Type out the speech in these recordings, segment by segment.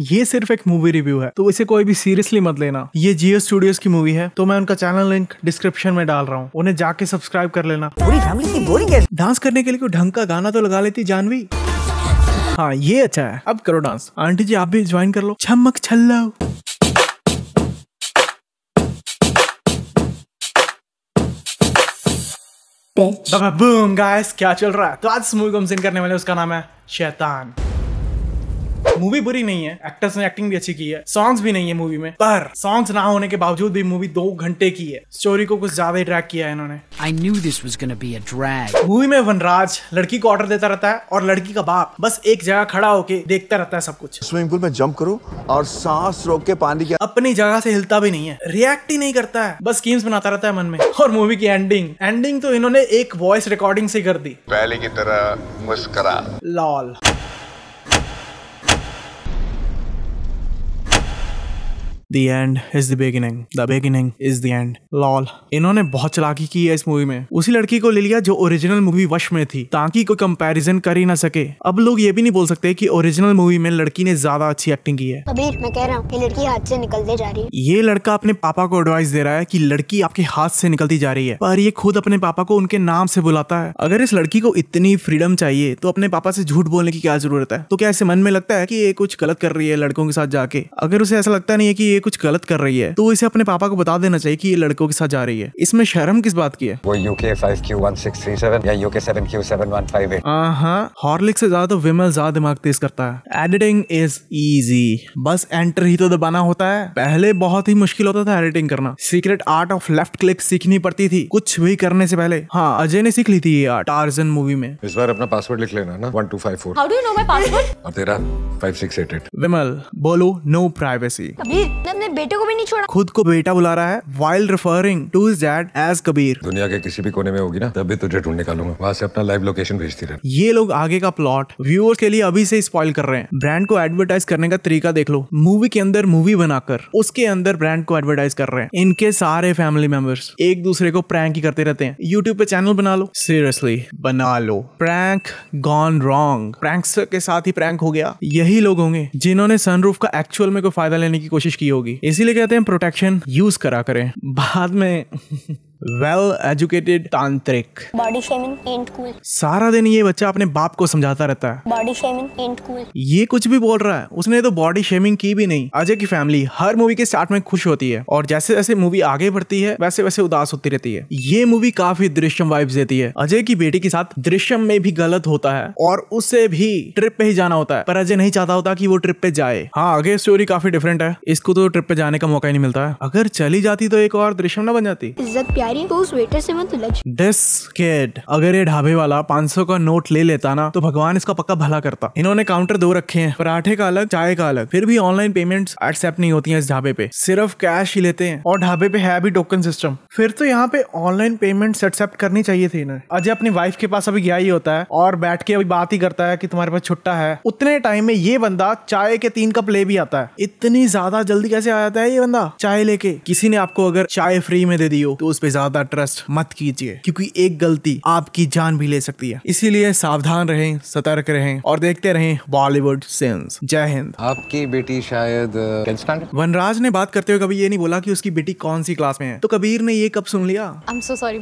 ये सिर्फ एक मूवी रिव्यू है तो इसे कोई भी सीरियसली मत लेना ये जियो स्टूडियोज की मूवी है तो मैं उनका चैनल लिंक डिस्क्रिप्शन में डाल रहा हूँ उन्हें जाके सब्सक्राइब कर लेना पूरी फैमिली बोरिंग है डांस करने के लिए कोई ढंग का गाना तो लगा लेती जानवी हाँ ये अच्छा है अब करो डांस आंटी जी आप भी ज्वाइन कर लो छमक छल्लो बूम गाइस क्या चल रहा है तो आज मूवी को हम सिंह करने वाले उसका नाम है शैतान मूवी बुरी नहीं है एक्टर्स ने एक्टिंग भी अच्छी की है सॉन्ग्स भी नहीं है मूवी में पर सॉन्ग्स ना होने के बावजूद भी मूवी दो घंटे की है स्टोरी को कुछ ज्यादा ड्रैग किया है इन्होंने I knew this was gonna be a drag movie में वनराज लड़की को ऑर्डर देता रहता है और लड़की का बाप बस एक जगह खड़ा होके देखता रहता है सब कुछ स्विमिंग पूल में जंप करो और सांस रोक के पानी की अपनी जगह से हिलता भी नहीं है रिएक्ट ही नहीं करता है बस स्कीम्स बनाता रहता है मन में और मूवी की एंडिंग एंडिंग तो इन्होंने एक वॉइस रिकॉर्डिंग से कर दी पहले की तरह मुस्करा lol the end is the beginning the beginning is the end lol इन्होंने बहुत चलाकी की है इस मूवी में उसी लड़की को ले लिया जो ओरिजिनल मूवी वश में थी ताकि कोई कंपैरिजन कर ही ना सके अब लोग ये भी नहीं बोल सकते कि ओरिजिनल मूवी में लड़की ने ज्यादा अच्छी एक्टिंग की है अभी मैं कह रहा हूँ लड़की हाथ से निकलते जा रही है ये लड़का अपने पापा को एडवाइस दे रहा है की लड़की आपके हाथ से निकलती जा रही है पर ये खुद अपने पापा को उनके नाम से बुलाता है अगर इस लड़की को इतनी फ्रीडम चाहिए तो अपने पापा से झूठ बोलने की क्या जरूरत है तो क्या ऐसे मन में लगता है की ये कुछ गलत कर रही है लड़कों के साथ जाके अगर उसे ऐसा लगता नहीं है की ये कुछ गलत कर रही है तो इसे अपने पापा को बता देना चाहिए कि ये लड़कों के साथ जा रही है इसमें शर्म किस बात की है वो UK five Q one six three seven या UK seven Q seven one five हाँ हॉर्लिक से ज्यादा तो विमल ज्यादा दिमाग तेज करता है एडिटिंग इज इजी बस एंटर ही तो दबाना होता है पहले बहुत ही मुश्किल होता था एडिटिंग करना secret art of left click सीखनी पड़ती थी कुछ भी करने से पहले हाँ अजय ने सीख ली थी ये आर्ट टार्जन मूवी में इस बार अपना पासवर्ड लिख लेना ना one two five four how do know my password तेरा five six eight eight Vimal बोलो नो प्राइवेसी उसने अपने बेटे को भी नहीं छोड़ा खुद को बेटा बुला रहा है while referring to his dad as Kabir दुनिया के किसी भी कोने में होगी ना तभी तुझे ढूंढ निकालूंगा वहाँ से अपना लाइव लोकेशन भेजती रहे ये लोग आगे का प्लॉट व्यूअर्स के लिए अभी से स्पॉइल कर रहे हैं ब्रांड को एडवर्टाइज करने का तरीका देख लो मूवी के अंदर मूवी बनाकर उसके अंदर ब्रांड को एडवर्टाइज कर रहे हैं इनके सारे फैमिली मेंबर्स एक दूसरे को प्रैंक ही करते रहते हैं यूट्यूब पे चैनल बना लो सीरियसली बना लो प्रैंक गॉन रॉन्ग प्रैंक के साथ ही प्रैंक हो गया यही लोग होंगे जिन्होंने सनरूफ का एक्चुअल में कोई फायदा लेने की कोशिश की हो होगी इसीलिए कहते हैं प्रोटेक्शन यूज करा करें बाद में वेल एजुकेटेड तांत्रिक बॉडी शेमिंग एंड कूल सारा दिन ये बच्चा अपने बाप को समझाता रहता है बॉडी शेमिंग एंड कूल ये कुछ भी बोल रहा है उसने तो बॉडी शेमिंग की भी नहीं अजय की फैमिली हर मूवी के स्टार्ट में खुश होती है और जैसे जैसे मूवी आगे बढ़ती है वैसे वैसे उदास होती रहती है ये मूवी काफी दृश्यम वाइब्स देती है अजय की बेटी के साथ दृश्यम में भी गलत होता है और उससे भी ट्रिप पे ही जाना होता है पर अजय नहीं चाहता होता की वो ट्रिप पे जाए हाँ आगे स्टोरी काफी डिफरेंट है इसको तो ट्रिप पे जाने का मौका ही नहीं मिलता है अगर चली जाती तो एक और दृश्यम ना बन जाती इज्जत प्यार डायरी तो उस वेटर से मत लग दिस किड अगर ये ढाबे वाला 500 का नोट ले लेता ना तो भगवान इसका पक्का भला करता इन्होंने काउंटर दो रखे हैं पराठे का अलग चाय का अलग फिर भी ऑनलाइन पेमेंट्स एक्सेप्ट नहीं होती है इस ढाबे पे सिर्फ कैश ही लेते हैं और ढाबे पे है भी टोकन सिस्टम फिर तो यहाँ पे ऑनलाइन पेमेंट एक्सेप्ट करनी चाहिए थी इन्हें अजय अपनी वाइफ के पास अभी गया ही होता है और बैठ के अभी बात ही करता है कि तुम्हारे पास छुट्टा है उतने टाइम में ये बंदा चाय के तीन कप ले भी आता है इतनी ज्यादा जल्दी कैसे आ जाता है ये बंदा चाय लेके किसी ने आपको अगर चाय फ्री में दे दी हो तो उस पर ज्यादा ट्रस्ट मत कीजिए क्योंकि एक गलती आपकी जान भी ले सकती है इसीलिए सावधान रहें सतर्क रहें और देखते रहें बॉलीवुड सेंस जय हिंद आपकी बेटी शायद वनराज ने बात करते हुए कभी ये नहीं बोला कि उसकी बेटी कौन सी क्लास में है तो कबीर ने ये कब सुन लिया so sorry,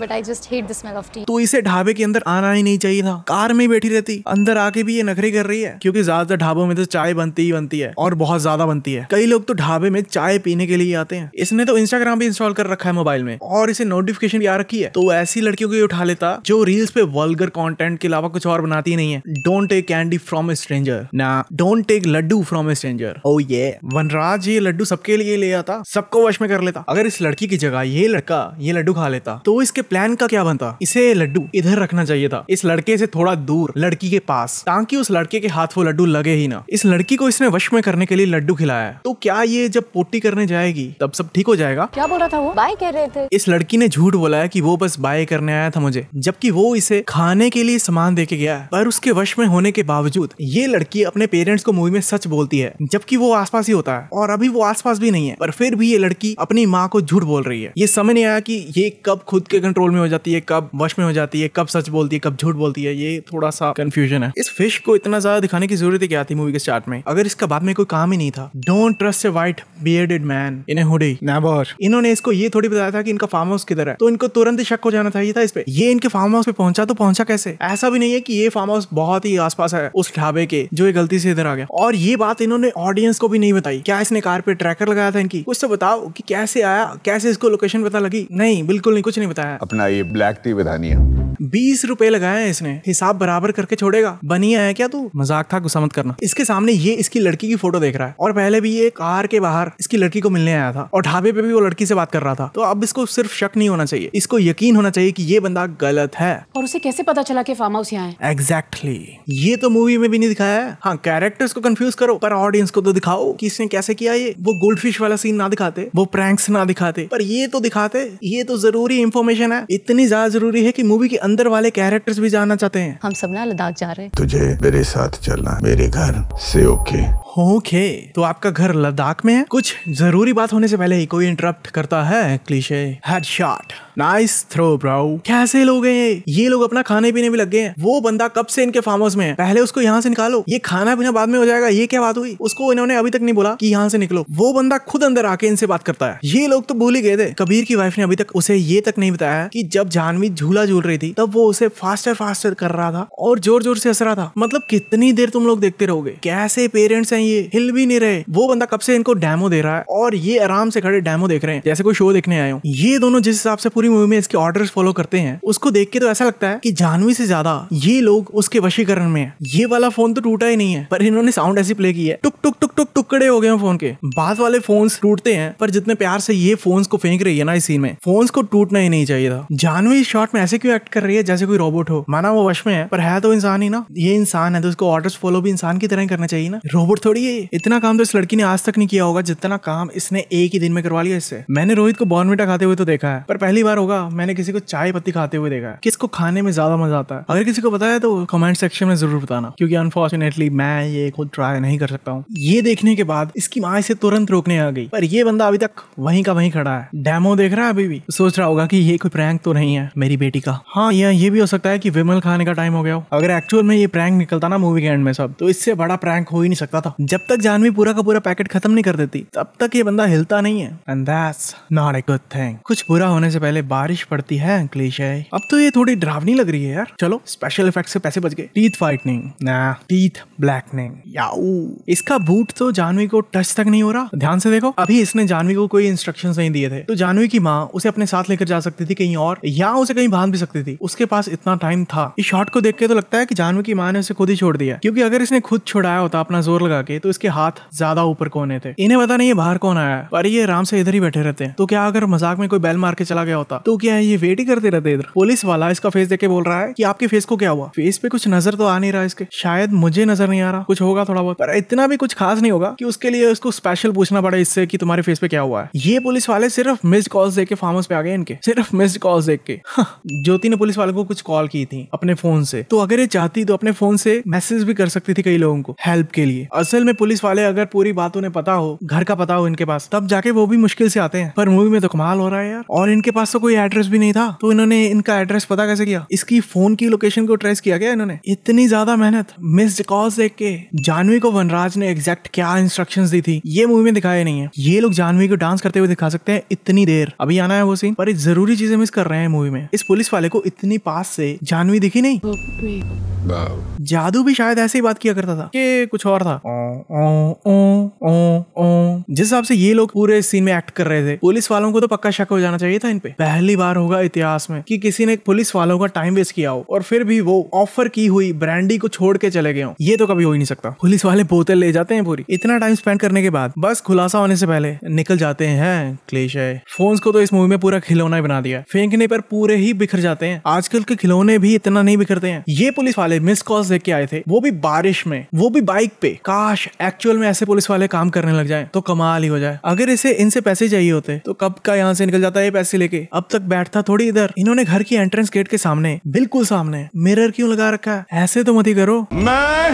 तो इसे ढाबे के अंदर आना ही नहीं चाहिए था कार में बैठी रहती अंदर आके भी ये नखरी कर रही है क्योंकि ज्यादातर ढाबों में तो चाय बनती ही बनती है और बहुत ज्यादा बनती है कई लोग तो ढाबे में चाय पीने के लिए आते हैं इसने तो इंस्टाग्राम भी इंस्टॉल कर रखा है मोबाइल में और इसे नोट नोटिफिकेशन की रखी है तो ऐसी लड़कियों को उठा लेता जो रील्स पे वर्गर कॉन्टेंट के अलावा कुछ और बनाती नहीं है don't take candy from a stranger ना don't take laddoo from a stranger ओ ये वनराज ये लड्डू सबके लिए ले आता सबको वश में कर लेता अगर इस लड़की की जगह ये लड़का ये लड्डू खा लेता तो इसके प्लान का क्या बनता इसे लड्डू इधर रखना चाहिए था इस लड़के से थोड़ा दूर लड़की के पास ताकि उस लड़के के हाथ वो लड्डू लगे ही ना इस लड़की को इसने वश में करने के लिए लड्डू खिलाया तो क्या ये जब पोटी करने जाएगी तब सब ठीक हो जाएगा क्या बोल रहा था वो बाय कह रहे थे इस लड़की ने झूठ बोला है कि वो बस बाय करने आया था मुझे जबकि वो इसे खाने के लिए सामान दे के गया है पर उसके वश में होने के बावजूद ये लड़की अपने पेरेंट्स को मूवी में सच बोलती है जबकि वो आसपास ही होता है और अभी वो आसपास भी नहीं है पर फिर भी ये लड़की अपनी माँ को झूठ बोल रही है ये समझ नहीं आया कि ये कब खुद के कंट्रोल में हो जाती है कब वश में हो जाती है कब सच बोलती है कब झूठ बोलती है ये थोड़ा सा कंफ्यूजन है इस फिश को इतना ज्यादा दिखाने की जरूरत क्या थी मूवी के स्टार्ट में अगर इसका बाद में कोई काम ही नहीं था don't trust a white bearded man in a hoodie never इन्होंने इसको ये थोड़ी बताया था कि इनका फार्म हाउस किधर अंदर है तो इनको तुरंत ही शक हो जाना चाहिए था इस पे ये इनके फार्म हाउस पे पहुंचा तो पहुंचा कैसे ऐसा भी नहीं है कि ये फार्म हाउस बहुत ही आसपास है उस ढाबे के जो ये गलती से इधर आ गया और ये बात इन्होंने ऑडियंस को भी नहीं बताई क्या इसने कार पे ट्रैकर लगाया था इनकी कुछ तो बताओ कि कैसे आया कैसे इसको लोकेशन पता लगी नहीं बिल्कुल नहीं कुछ नहीं बताया अपना ये ब्लैक टी विधानिया बीस रुपए लगाए हैं इसने हिसाब बराबर करके छोड़ेगा बनिया है क्या तू मजाक था गुस्सा मत करना इसके सामने ये इसकी लड़की की फोटो देख रहा है और पहले भी ये कार के बाहर इसकी लड़की को मिलने आया था और ढाबे पे भी वो लड़की से बात कर रहा था तो अब इसको सिर्फ शक नहीं नहीं होना चाहिए इसको यकीन होना चाहिए कि ये बंदा गलत है और उसे कैसे पता चला कि फार्म हाउस यहाँ एग्जैक्टली exactly. ये तो मूवी में भी नहीं दिखाया है हाँ कैरेक्टर्स को कंफ्यूज करो पर ऑडियंस को तो दिखाओ कि इसने कैसे किया ये वो गोल्ड फिश वाला सीन ना दिखाते वो प्रैंक्स ना दिखाते पर ये तो दिखाते ये तो जरूरी इन्फॉर्मेशन है इतनी ज्यादा जरूरी है की मूवी के अंदर वाले कैरेक्टर्स भी जानना चाहते हैं हम सब ना लद्दाख जा रहे हैं तुझे मेरे साथ चलना मेरे घर से ओके ओके तो आपका घर लद्दाख में है कुछ जरूरी बात होने से पहले ही कोई इंटरप्ट करता है cliche headshot start nice throw bro कैसे लोग हैं ये ये लोग अपना खाने पीने भी लग गए हैं वो बंदा कब से इनके फार्म हाउस में है पहले उसको यहाँ से निकालो ये खाना पीना बाद में हो जाएगा ये क्या बात हुई उसको इन्होंने अभी तक नहीं बोला कि यहाँ से निकलो वो बंदा खुद अंदर आके इनसे बात करता है ये लोग तो भूल ही गए थे कबीर की वाइफ ने अभी तक उसे ये तक नहीं बताया कि जब जानवी झूला झूल रही थी तब वो उसे फास्टर फास्टर कर रहा था और जोर जोर से हंस रहा था मतलब कितनी देर तुम लोग देखते रहोगे कैसे पेरेंट्स हैं ये हिल भी नहीं रहे वो बंदा कब से इनको डैमो दे रहा है और ये आराम से खड़े डैमो देख रहे हैं जैसे कोई शो देखने आए हो ये दोनों जिस हिसाब से पूरी मूवी में इसके ऑर्डर फॉलो करते हैं उसको देख के तो ऐसा लगता है कि जानवी से ज्यादा ये लोग उसके वशीकरण में है ये वाला फोन तो टूटा ही नहीं है पर इन्होंने साउंड ऐसी प्ले की है टुक टुक टुक टुक टुकड़े हो गए हैं फोन के बाद वाले फोन टूटते हैं पर जितने प्यार से ये फोन को फेंक रही है ना इसी में फोन को टूटना ही नहीं चाहिए था जानवी इस शॉर्ट में ऐसे क्यों एक्ट कर रही है जैसे कोई रोबोट हो माना वो वश में है पर है तो इंसान ही ना ये इंसान है तो उसको ऑर्डर फॉलो भी इंसान की तरह ही करना चाहिए ना रोबोट थोड़ी है इतना काम तो इस लड़की ने आज तक नहीं किया होगा जितना काम इसने एक ही दिन में करवा लिया इससे मैंने रोहित को बॉर्नविटा खाते हुए तो देखा है पर पर पहली बार होगा मैंने किसी को चाय पत्ती खाते हुए देखा है किसको खाने में ज्यादा मजा आता है अगर किसी को बताया तो कमेंट सेक्शन में जरूर बताना क्योंकि अनफॉर्चुनेटली मैं ये खुद ट्राई नहीं कर सकता हूँ ये देखने के बाद इसकी माँ इसे तुरंत रोकने आ गई पर ये बंदा अभी तक वहीं का वहीं खड़ा है डेमो देख रहा है अभी भी सोच रहा होगा कि ये कोई प्रैंक तो नहीं है मेरी बेटी का हाँ यहाँ ये भी हो सकता है कि विमल खाने का टाइम हो गया हो अगर एक्चुअल में ये प्रैंक निकलता ना मूवी के एंड में सब तो इससे बड़ा प्रैंक हो ही नहीं सकता था जब तक जानवी पूरा का पूरा पैकेट खत्म नहीं कर देती तब तक ये बंदा हिलता नहीं है and that's not a good thing कुछ बुरा होने होने से पहले बारिश पड़ती है अंकलेश है अब तो ये थोड़ी ड्रावनी लग रही है यार चलो स्पेशल इफेक्ट से पैसे बच गए टीथ फाइटनिंग ना टीथ ब्लैकनिंग याऊ इसका बूट तो जानवी को टच तक नहीं हो रहा ध्यान से देखो अभी इसने जानवी को कोई इंस्ट्रक्शन नहीं दिए थे तो जानवी की माँ उसे अपने साथ लेकर जा सकती थी कहीं और या उसे कहीं बांध भी सकती थी उसके पास इतना टाइम था इस शॉट को देख के तो लगता है की जानवी की माँ ने उसे खुद ही छोड़ दिया क्योंकि अगर इसने खुद छुड़ाया होता अपना जोर लगा के तो इसके हाथ ज्यादा ऊपर कोने थे इन्हें पता नहीं है बाहर कौन आया पर ये आराम से इधर ही बैठे रहते हैं तो क्या अगर मजाक में कोई बैल मार के चला चला गया होता तो क्या ये वेट ही करते रहते इधर पुलिस वाला इसका फेस देख के बोल रहा है कि आपके फेस को क्या हुआ फेस पे कुछ नजर तो आ नहीं रहा इसके शायद मुझे नजर नहीं आ रहा कुछ होगा थोड़ा बहुत पर इतना भी कुछ खास नहीं होगा कि उसके लिए उसको स्पेशल पूछना पड़े इससे कि तुम्हारे फेस पे क्या हुआ है ये पुलिस वाले सिर्फ मिस्ड कॉल देख के फार्म हाउस पे आ गए इनके सिर्फ मिस्ड कॉल देख के हाँ। ज्योति ने पुलिस वाले को कुछ कॉल की थी अपने फोन से तो अगर ये चाहती तो अपने फोन से मैसेज भी कर सकती थी कई लोगों को हेल्प के लिए असल में पुलिस वाले अगर पूरी बात उन्हें पता हो घर का पता हो इनके पास तब जाके वो भी मुश्किल से आते हैं पर मूवी में तो कमाल हो रहा है यार और इनके इनके पास तो कोई एड्रेस भी नहीं था तो इन्होंने इनका एड्रेस पता कैसे किया इसकी फोन की लोकेशन को ट्रेस किया गया इन्होंने इतनी ज्यादा मेहनत मिस्ड कॉल्स देख के जानवी को वनराज ने एग्जैक्ट क्या इंस्ट्रक्शन दी थी ये मूवी में दिखाया नहीं है ये लोग जानवी को डांस करते हुए दिखा सकते हैं इतनी देर अभी आना है वो सीन पर जरूरी चीजें मिस कर रहे हैं मूवी में इस पुलिस वाले को इतनी पास से जानवी दिखी नहीं oh, जादू भी शायद ऐसे ही बात किया करता था कि कुछ और था oh, oh, oh, जिस हिसाब से ये लोग पूरे सीन में एक्ट कर रहे थे पुलिस वालों को तो पक्का शक हो जाना चाहिए था इनपे पहली बार होगा इतिहास में कि किसी ने पुलिस वालों का टाइम वेस्ट किया हो और फिर भी वो ऑफर की हुई ब्रांडी को छोड़ के चले गए हो ये तो कभी हो ही नहीं सकता पुलिस वाले बोतल ले जाते हैं पूरी इतना टाइम स्पेंड करने के बाद बस खुलासा होने से पहले निकल जाते हैं क्लेश है फोन को तो इस मूवी में पूरा खिलौना ही बना दिया फेंकने पर पूरे ही बिखर जाते हैं आजकल के खिलौने भी इतना नहीं बिखरते हैं ये पुलिस वाले वाले मिस कॉल्स देख आए थे वो भी बारिश में वो भी बाइक पे काश एक्चुअल में ऐसे पुलिस वाले काम करने लग जाए तो कमाल ही हो जाए अगर इसे इनसे पैसे चाहिए होते तो कब का यहाँ से निकल जाता है पैसे लेके अब तक बैठता थोड़ी इधर इन्होंने घर की एंट्रेंस गेट के सामने बिल्कुल सामने मिरर क्यों लगा रखा है ऐसे तो मत ही करो मैं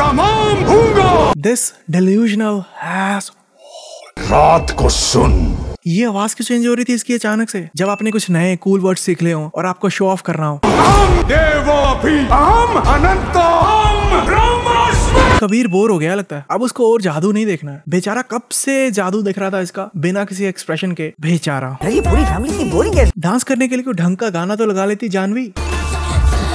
तमाम दिस डिल्यूजनल रात को सुन ये आवाज क्यों चेंज हो रही थी इसकी अचानक से जब आपने कुछ नए कूल वर्ड सीख ले हो और आपको शो ऑफ करना हो कबीर बोर हो गया लगता है अब उसको और जादू नहीं देखना है बेचारा कब से जादू दिख रहा था इसका बिना किसी एक्सप्रेशन के बेचारा ये पूरी फैमिली बोरिंग है डांस करने के लिए कोई ढंग का गाना तो लगा लेती जानवी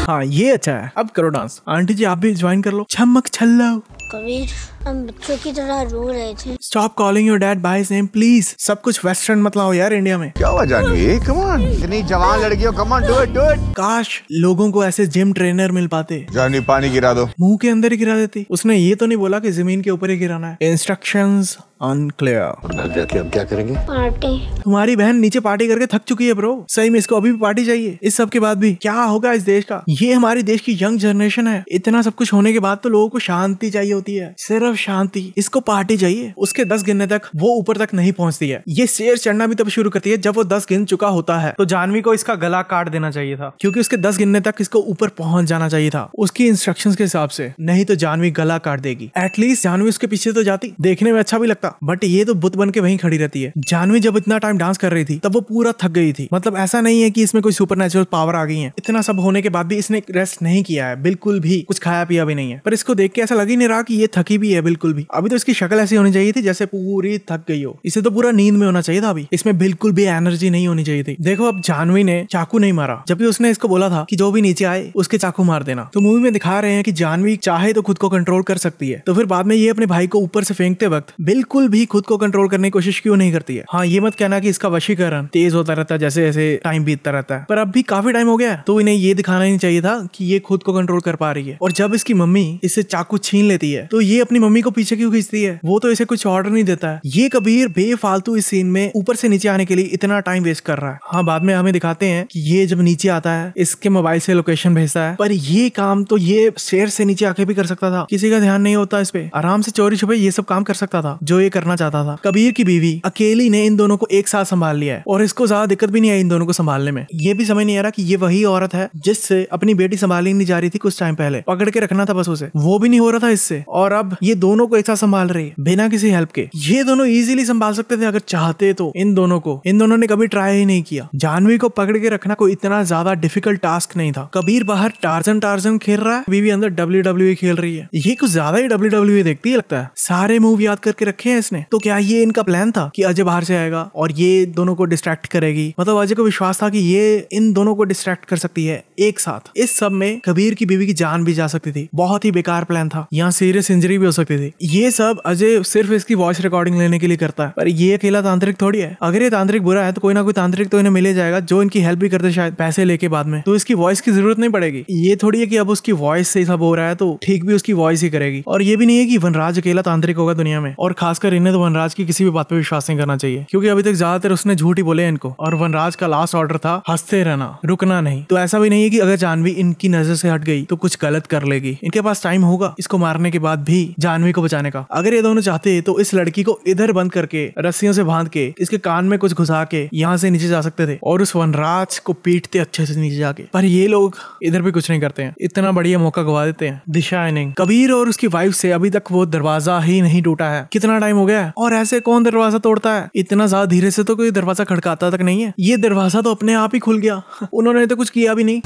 हाँ ये अच्छा है अब करो डांस आंटी जी आप भी ज्वाइन कर लो छमक छल्लो कबीर हम बच्चों की तरह रो रहे थे stop calling your dad by name please सब कुछ वेस्टर्न मत लाओ यार इंडिया में क्या हुआ जानवी कम ऑन इतनी जवान लड़की हो come on do it do it काश लोगों को ऐसे जिम ट्रेनर मिल पाते जानवी पानी गिरा दो मुंह के अंदर ही गिरा देती उसने ये तो नहीं बोला कि जमीन के ऊपर ही गिराना है इंस्ट्रक्शंस अनक्लियर अब क्या करेंगे पार्टी तुम्हारी बहन नीचे पार्टी करके थक चुकी है ब्रो सही में इसको अभी भी पार्टी चाहिए इस सब के बाद भी क्या होगा इस देश का ये हमारे देश की यंग जनरेशन है इतना सब कुछ होने के बाद तो लोगों को शांति चाहिए होती है सिर्फ शांति इसको पार्टी चाहिए उसके दस गिनने तक वो ऊपर तक नहीं पहुंचती है ये शेर चढ़ना भी तब शुरू करती है जब वो दस गिन चुका होता है तो जानवी को इसका गला काट देना चाहिए था क्योंकि उसके दस गिनने तक इसको ऊपर पहुंच जाना चाहिए था उसकी इंस्ट्रक्शन के हिसाब से नहीं तो जानवी गला काट देगी एटलीस्ट जानवी उसके पीछे तो जाती देखने में अच्छा भी लगता बट ये तो बुत बन के वही खड़ी रहती है जानवी जब इतना टाइम डांस कर रही थी तब वो पूरा थक गई थी मतलब ऐसा नहीं है कि इसमें कोई सुपर पावर आ गई है इतना सब होने के बाद भी इसने रेस्ट नहीं किया है बिल्कुल भी कुछ खाया पिया भी नहीं है पर इसको देख के ऐसा लग ही नहीं रहा कि ये थकी भी है बिल्कुल भी अभी तो इसकी शक्ल ऐसी होनी चाहिए थी जैसे पूरी थक गई हो इसे तो पूरा नींद में होना चाहिए था अभी इसमें बिल्कुल भी एनर्जी नहीं होनी चाहिए थी देखो अब जानवी ने चाकू नहीं मारा जबकि उसने इसको बोला था कि जो भी नीचे आए उसके चाकू मार देना तो मूवी में दिखा रहे हैं कि जानवी चाहे तो खुद को कंट्रोल कर सकती है तो फिर बाद में ये अपने भाई को ऊपर से फेंकते वक्त बिल्कुल भी खुद को कंट्रोल करने की कोशिश क्यों नहीं करती है हाँ ये मत कहना की इसका वशीकरण तेज होता रहता है जैसे जैसे टाइम बीतता रहता है पर अब भी काफी टाइम हो गया तो इन्हें ये दिखाना नहीं चाहिए था कि ये खुद को कंट्रोल कर पा रही है और जब इसकी मम्मी इससे चाकू छीन लेती है है तो ये अपनी मम्मी को पीछे क्यों खींचती है वो तो इसे कुछ ऑर्डर नहीं देता है ये कबीर बेफालतू इस सीन में ऊपर से नीचे आने के लिए इतना टाइम वेस्ट कर रहा है हाँ बाद में हमें दिखाते हैं कि ये जब नीचे आता है इसके मोबाइल से लोकेशन भेजता है पर ये काम तो ये शेर से नीचे आके भी कर सकता था किसी का ध्यान नहीं होता इस पे आराम से चोरी छुपे ये सब काम कर सकता था जो ये करना चाहता था कबीर की बीवी अकेली ने इन दोनों को एक साथ संभाल लिया है और इसको ज्यादा दिक्कत भी नहीं आई इन दोनों को संभालने में ये भी समझ नहीं आ रहा की ये वही औरत है जिससे अपनी बेटी संभाली नहीं जा रही थी कुछ टाइम पहले पकड़ के रखना था बस उसे वो भी नहीं हो रहा था इससे और अब ये दोनों को एक साथ संभाल रही है बिना किसी हेल्प के ये दोनों इजीली संभाल सकते थे अगर चाहते तो इन दोनों को इन दोनों ने कभी ट्राई ही नहीं किया जानवी को पकड़ के रखना कोई इतना ज्यादा डिफिकल्ट टास्क नहीं था कबीर बाहर टार्जन टार्जन खेल रहा है बीवी अंदर डब्ल्यू डब्ल्यू खेल रही है ये कुछ ज्यादा ही डब्ल्यू डब्ल्यू देखती है लगता है सारे मूव याद करके रखे हैं इसने तो क्या ये इनका प्लान था कि अजय बाहर से आएगा और ये दोनों को डिस्ट्रैक्ट करेगी मतलब अजय को विश्वास था कि ये इन दोनों को डिस्ट्रैक्ट कर सकती है एक साथ इस सब में कबीर की बीवी की जान भी जा सकती थी बहुत ही बेकार प्लान था यहाँ सीरियस सीरियस इंजरी भी हो सकती थी ये सब अजय सिर्फ इसकी वॉइस रिकॉर्डिंग लेने के लिए करता है पर ये अकेला तांत्रिक थोड़ी है अगर ये तांत्रिक बुरा है तो कोई ना कोई तांत्रिक तो इन्हें मिले जाएगा जो इनकी हेल्प भी करते शायद पैसे लेके बाद में तो इसकी वॉइस की जरूरत नहीं पड़ेगी ये थोड़ी है कि अब उसकी वॉइस से सब हो रहा है तो ठीक भी उसकी वॉइस ही करेगी और ये भी नहीं है कि वनराज अकेला तांत्रिक होगा दुनिया में और खासकर इन्हें तो वनराज की किसी भी बात पर विश्वास नहीं करना चाहिए क्योंकि अभी तक ज्यादातर उसने झूठ ही बोले इनको और वनराज का लास्ट ऑर्डर था हंसते रहना रुकना नहीं तो ऐसा भी नहीं है कि अगर जानवी इनकी नजर से हट गई तो कुछ गलत कर लेगी इनके पास टाइम होगा इसको मारने के बाद बाद भी जानवी को बचाने का अगर ये दोनों चाहते तो इस लड़की को इधर बंद करके रस्सियों से बांध के इसके कान में कुछ घुसा के यहाँ से नीचे जा सकते थे और उस वनराज को पीटते अच्छे से नीचे जाके पर ये लोग इधर भी कुछ नहीं करते हैं इतना बढ़िया मौका गवा देते हैं दिशा इनिंग कबीर और उसकी वाइफ से अभी तक वो दरवाजा ही नहीं टूटा है कितना टाइम हो गया है और ऐसे कौन दरवाजा तोड़ता है इतना ज्यादा धीरे से तो कोई दरवाजा खड़काता तक नहीं है ये दरवाजा तो अपने आप ही खुल गया उन्होंने तो कुछ किया भी नहीं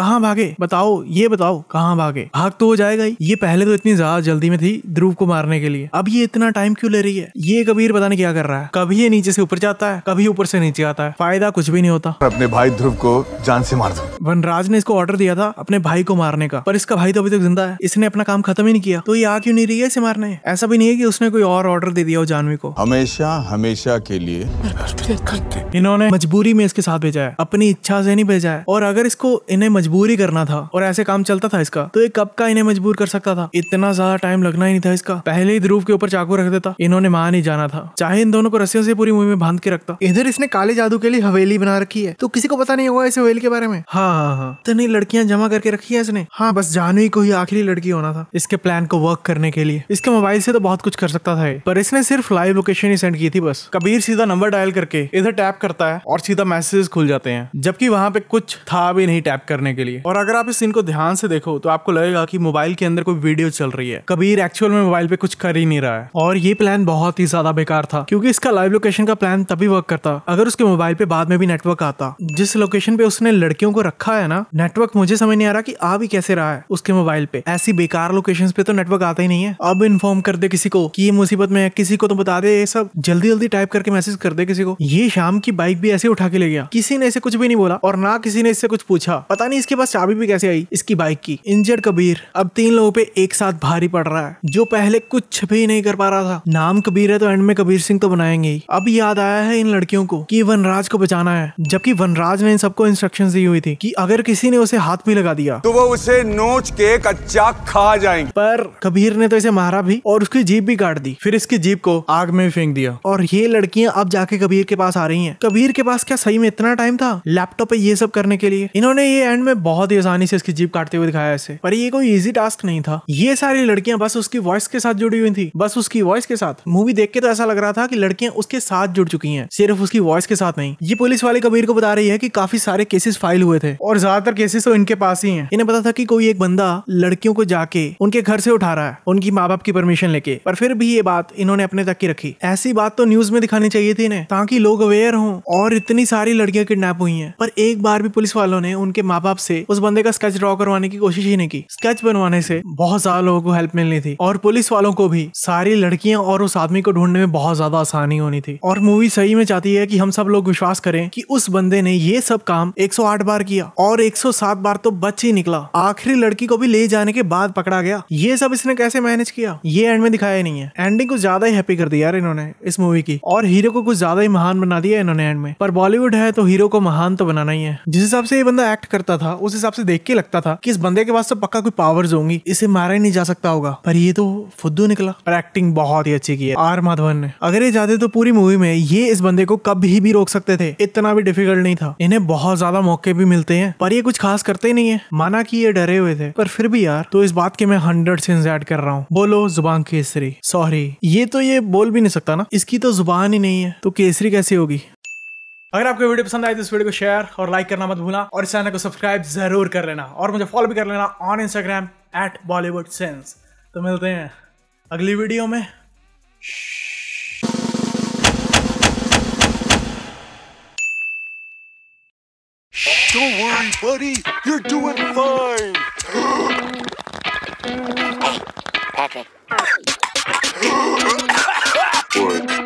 कहाँ भागे बताओ ये बताओ कहाँ भागे भाग तो हो जाएगा ही ये पहले तो इतनी ज्यादा जल्दी में थी ध्रुव को मारने के लिए अब ये इतना टाइम क्यों ले रही है ये कबीर पता नहीं क्या कर रहा है कभी ये नीचे से ऊपर जाता है कभी ऊपर से नीचे आता है फायदा कुछ भी नहीं होता अपने भाई ध्रुव को जान से मार दो वनराज ने इसको ऑर्डर दिया था अपने भाई को मारने का पर इसका भाई तो अभी तक जिंदा है इसने अपना काम खत्म ही नहीं किया तो ये आ क्यों नहीं रही है इसे मारने ऐसा भी नहीं है की उसने कोई और ऑर्डर दे दिया हो जानवी को हमेशा हमेशा के लिए इन्होंने मजबूरी में इसके साथ भेजा है अपनी इच्छा से नहीं भेजा है और अगर इसको इन्हें मजबूरी करना था और ऐसे काम चलता था इसका तो ये कब का इन्हें मजबूर कर सकता था इतना ज्यादा टाइम लगना ही नहीं था इसका पहले ही ध्रुव के ऊपर चाकू रख देता इन्होंने मां नहीं जाना था चाहे इन दोनों को रस्सियों से पूरी मूवी में बांध के रखता इधर इसने काले जादू के लिए हवेली बना रखी है तो किसी को पता नहीं होगा इस हवेली के बारे में हाँ हाँ हाँ नहीं लड़कियां जमा करके रखी है इसने हाँ बस जानवी को ही आखिरी लड़की होना था इसके प्लान को वर्क करने के लिए इसके मोबाइल से तो बहुत कुछ कर सकता था पर इसने सिर्फ लाइव लोकेशन ही सेंड की थी बस कबीर सीधा नंबर डायल करके इधर टैप करता है और सीधा मैसेजेस खुल जाते हैं जबकि वहां पे कुछ था भी नहीं टैप करने के लिए और अगर आप इस सीन को ध्यान से देखो तो आपको लगेगा की मोबाइल के अंदर कोई वीडियो वीडियो चल रही है कबीर एक्चुअल में मोबाइल पे कुछ कर ही नहीं रहा है और ये प्लान बहुत ही ज्यादा बेकार था क्योंकि इसका लाइव लोकेशन का प्लान तभी वर्क करता अगर उसके मोबाइल पे बाद में भी नेटवर्क आता जिस लोकेशन पे उसने लड़कियों को रखा है ना नेटवर्क मुझे समझ नहीं आ रहा की आ भी कैसे रहा है उसके मोबाइल पे ऐसी बेकार लोकेशन पे तो नेटवर्क आता ही नहीं है अब इन्फॉर्म कर दे किसी को कि ये मुसीबत में है किसी को तो बता दे ये सब जल्दी जल्दी टाइप करके मैसेज कर दे किसी को ये शाम की बाइक भी ऐसे उठा के ले गया किसी ने इसे कुछ भी नहीं बोला और ना किसी ने इससे कुछ पूछा पता नहीं इसके पास चाबी भी कैसे आई इसकी बाइक की इंजर्ड कबीर अब तीन लोगों पे एक साथ भारी पड़ रहा है जो पहले कुछ भी नहीं कर पा रहा था नाम कबीर है तो एंड में कबीर सिंह तो बनाएंगे ही अब याद आया है इन लड़कियों को कि वनराज को बचाना है जबकि वनराज ने इन सबको इंस्ट्रक्शन दी हुई थी कि अगर किसी ने उसे हाथ भी लगा दिया तो वो उसे नोच के कच्चा खा जाएंगे पर कबीर ने तो इसे मारा भी और उसकी जीप भी काट दी फिर इसकी जीप को आग में फेंक दिया और ये लड़कियां अब जाके कबीर के पास आ रही हैं कबीर के पास क्या सही में इतना टाइम था लैपटॉप पे ये सब करने के लिए इन्होंने ये एंड में बहुत ही आसानी से इसकी जीप काटते हुए दिखाया इसे पर ये कोई इजी टास्क नहीं था ये ये सारी लड़कियां बस उसकी वॉइस के साथ जुड़ी हुई थी बस उसकी वॉइस के साथ मूवी देख के तो ऐसा लग रहा था कि लड़कियां उसके साथ जुड़ चुकी हैं सिर्फ उसकी वॉइस के साथ नहीं ये पुलिस वाले कबीर को बता रही है कि काफी सारे केसेस फाइल हुए थे और ज्यादातर केसेस तो इनके पास ही हैं इन्हें पता था कि कोई एक बंदा लड़कियों को जाके उनके घर से उठा रहा है उनकी माँ बाप की परमिशन लेके पर फिर भी ये बात इन्होंने अपने तक की रखी ऐसी बात तो न्यूज में दिखानी चाहिए थी इन्हें ताकि लोग अवेयर हों और इतनी सारी लड़कियां किडनेप हुई हैं पर एक बार भी पुलिस वालों ने उनके माँ बाप से उस बंदे का स्केच ड्रॉ करवाने की कोशिश ही नहीं की स्केच बनवाने से बहुत सात लोगों को हेल्प मिलनी थी और पुलिस वालों को भी सारी लड़कियां और उस आदमी को ढूंढने में बहुत ज्यादा आसानी होनी थी और मूवी सही में चाहती है कि हम सब लोग विश्वास करें कि उस बंदे ने ये सब काम 108 बार किया और 107 बार तो बच ही निकला आखिरी लड़की को भी ले जाने के बाद पकड़ा गया ये सब इसने कैसे मैनेज किया ये एंड में दिखाया नहीं है एंडिंग कुछ ज्यादा ही हैप्पी कर दिया यार इन्होंने इस मूवी की और हीरो को कुछ ज्यादा ही महान बना दिया इन्होंने एंड में पर बॉलीवुड है तो हीरो को महान तो बनाना ही है जिस हिसाब से ये बंदा एक्ट करता था उस हिसाब से देख के लगता था कि इस बंदे के पास तो पक्का कोई पावर्स होंगी इसे मारा ही नहीं जा सकता होगा पर ये तो फुद्दू निकला पर एक्टिंग बहुत ही अच्छी की है आर माधवन ने अगर ये जाते तो पूरी मूवी में ये इस बंदे को कभी भी रोक सकते थे इतना भी डिफिकल्ट नहीं था इन्हें बहुत ज्यादा मौके भी मिलते हैं पर ये कुछ खास करते नहीं है माना की ये डरे हुए थे पर फिर भी यार तो इस बात के मैं हंड्रेड सीन्स एड कर रहा हूँ बोलो जुबान केसरी सॉरी ये तो ये बोल भी नहीं सकता ना इसकी तो जुबान ही नहीं है तो केसरी कैसी होगी अगर आपको वीडियो पसंद आए तो इस वीडियो को शेयर और लाइक करना मत भूलना और इस चैनल को सब्सक्राइब जरूर कर लेना और मुझे फॉलो भी कर लेना on Instagram at Bollywood sense तो मिलते हैं अगली वीडियो में Don't worry, buddy. You're doing fine. hey, Patrick. what?